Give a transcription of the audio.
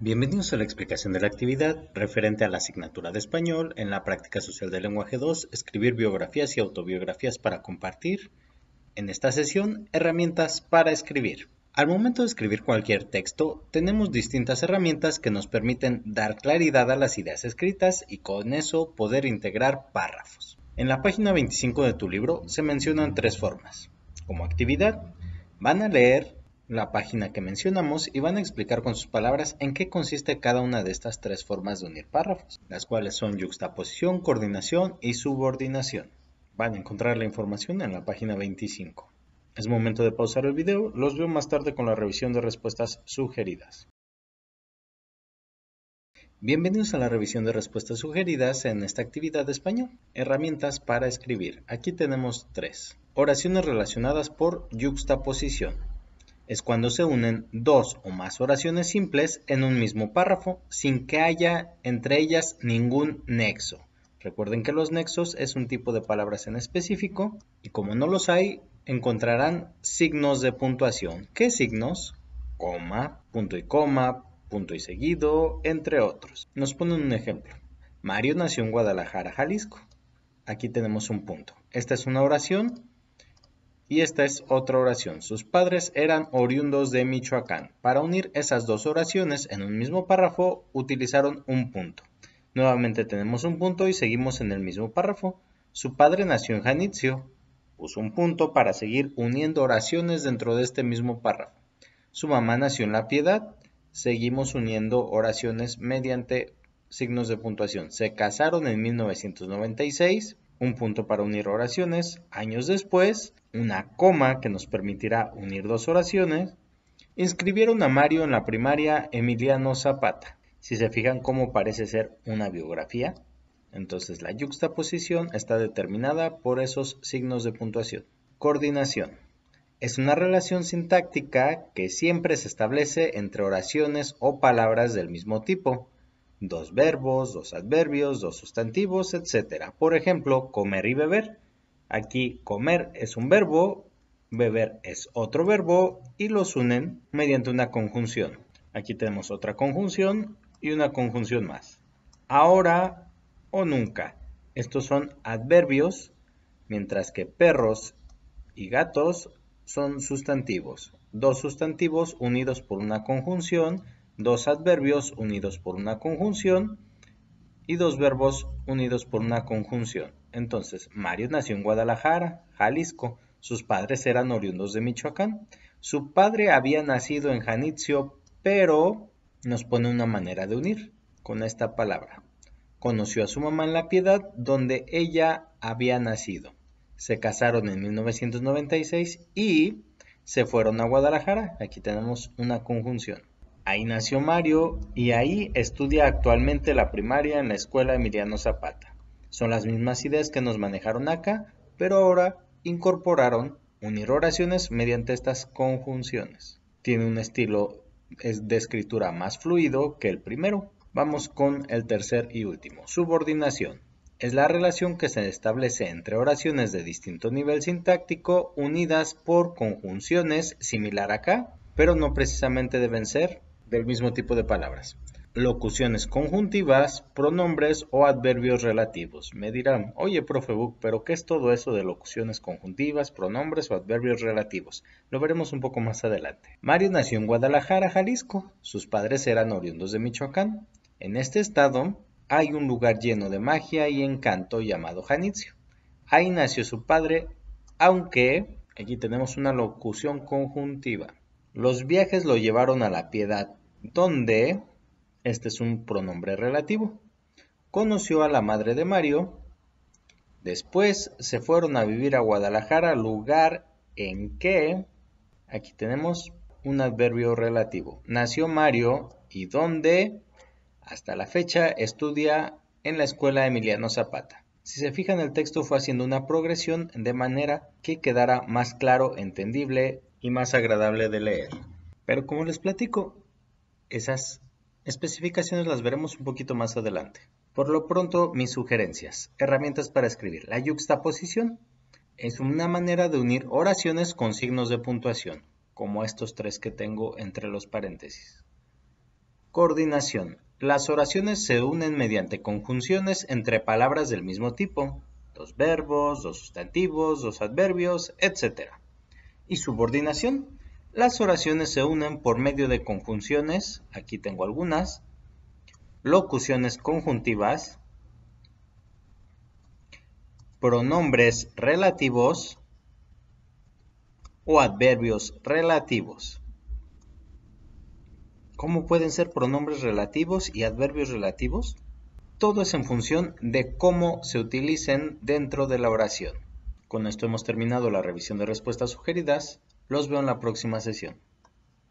Bienvenidos a la explicación de la actividad referente a la asignatura de español en la práctica social del lenguaje 2, escribir biografías y autobiografías para compartir. En esta sesión, herramientas para escribir. Al momento de escribir cualquier texto, tenemos distintas herramientas que nos permiten dar claridad a las ideas escritas y con eso poder integrar párrafos. En la página 25 de tu libro se mencionan tres formas. Como actividad, van a leer, la página que mencionamos y van a explicar con sus palabras en qué consiste cada una de estas tres formas de unir párrafos, las cuales son yuxtaposición, coordinación y subordinación. Van a encontrar la información en la página 25. Es momento de pausar el video, los veo más tarde con la revisión de respuestas sugeridas. Bienvenidos a la revisión de respuestas sugeridas en esta actividad de español. Herramientas para escribir. Aquí tenemos tres. Oraciones relacionadas por yuxtaposición es cuando se unen dos o más oraciones simples en un mismo párrafo sin que haya entre ellas ningún nexo. Recuerden que los nexos es un tipo de palabras en específico y como no los hay, encontrarán signos de puntuación. ¿Qué signos? Coma, punto y coma, punto y seguido, entre otros. Nos ponen un ejemplo. Mario nació en Guadalajara, Jalisco. Aquí tenemos un punto. Esta es una oración y esta es otra oración. Sus padres eran oriundos de Michoacán. Para unir esas dos oraciones en un mismo párrafo utilizaron un punto. Nuevamente tenemos un punto y seguimos en el mismo párrafo. Su padre nació en Janitzio. Puso un punto para seguir uniendo oraciones dentro de este mismo párrafo. Su mamá nació en La Piedad. Seguimos uniendo oraciones mediante signos de puntuación. Se casaron en 1996 un punto para unir oraciones, años después, una coma que nos permitirá unir dos oraciones, inscribieron a Mario en la primaria Emiliano Zapata. Si se fijan cómo parece ser una biografía, entonces la yuxtaposición está determinada por esos signos de puntuación. Coordinación. Es una relación sintáctica que siempre se establece entre oraciones o palabras del mismo tipo dos verbos, dos adverbios, dos sustantivos, etc. Por ejemplo, comer y beber. Aquí comer es un verbo, beber es otro verbo y los unen mediante una conjunción. Aquí tenemos otra conjunción y una conjunción más. Ahora o nunca. Estos son adverbios, mientras que perros y gatos son sustantivos. Dos sustantivos unidos por una conjunción dos adverbios unidos por una conjunción y dos verbos unidos por una conjunción. Entonces, Mario nació en Guadalajara, Jalisco. Sus padres eran oriundos de Michoacán. Su padre había nacido en Janitzio, pero nos pone una manera de unir con esta palabra. Conoció a su mamá en La Piedad, donde ella había nacido. Se casaron en 1996 y se fueron a Guadalajara. Aquí tenemos una conjunción. Ahí nació Mario y ahí estudia actualmente la primaria en la escuela Emiliano Zapata. Son las mismas ideas que nos manejaron acá, pero ahora incorporaron unir oraciones mediante estas conjunciones. Tiene un estilo de escritura más fluido que el primero. Vamos con el tercer y último, subordinación. Es la relación que se establece entre oraciones de distinto nivel sintáctico unidas por conjunciones similar acá, pero no precisamente deben ser del mismo tipo de palabras. Locuciones conjuntivas, pronombres o adverbios relativos. Me dirán, oye, profe Book, pero ¿qué es todo eso de locuciones conjuntivas, pronombres o adverbios relativos? Lo veremos un poco más adelante. Mario nació en Guadalajara, Jalisco. Sus padres eran oriundos de Michoacán. En este estado hay un lugar lleno de magia y encanto llamado Janitzio. Ahí nació su padre, aunque aquí tenemos una locución conjuntiva. Los viajes lo llevaron a la piedad, donde, este es un pronombre relativo, conoció a la madre de Mario, después se fueron a vivir a Guadalajara, lugar en que, aquí tenemos un adverbio relativo, nació Mario y donde, hasta la fecha, estudia en la escuela Emiliano Zapata. Si se fijan, el texto fue haciendo una progresión de manera que quedara más claro, entendible y más agradable de leer. Pero como les platico, esas especificaciones las veremos un poquito más adelante. Por lo pronto, mis sugerencias. Herramientas para escribir. La yuxtaposición es una manera de unir oraciones con signos de puntuación, como estos tres que tengo entre los paréntesis. Coordinación las oraciones se unen mediante conjunciones entre palabras del mismo tipo, dos verbos, dos sustantivos, dos adverbios, etc. Y subordinación. Las oraciones se unen por medio de conjunciones, aquí tengo algunas, locuciones conjuntivas, pronombres relativos o adverbios relativos. ¿Cómo pueden ser pronombres relativos y adverbios relativos? Todo es en función de cómo se utilicen dentro de la oración. Con esto hemos terminado la revisión de respuestas sugeridas. Los veo en la próxima sesión.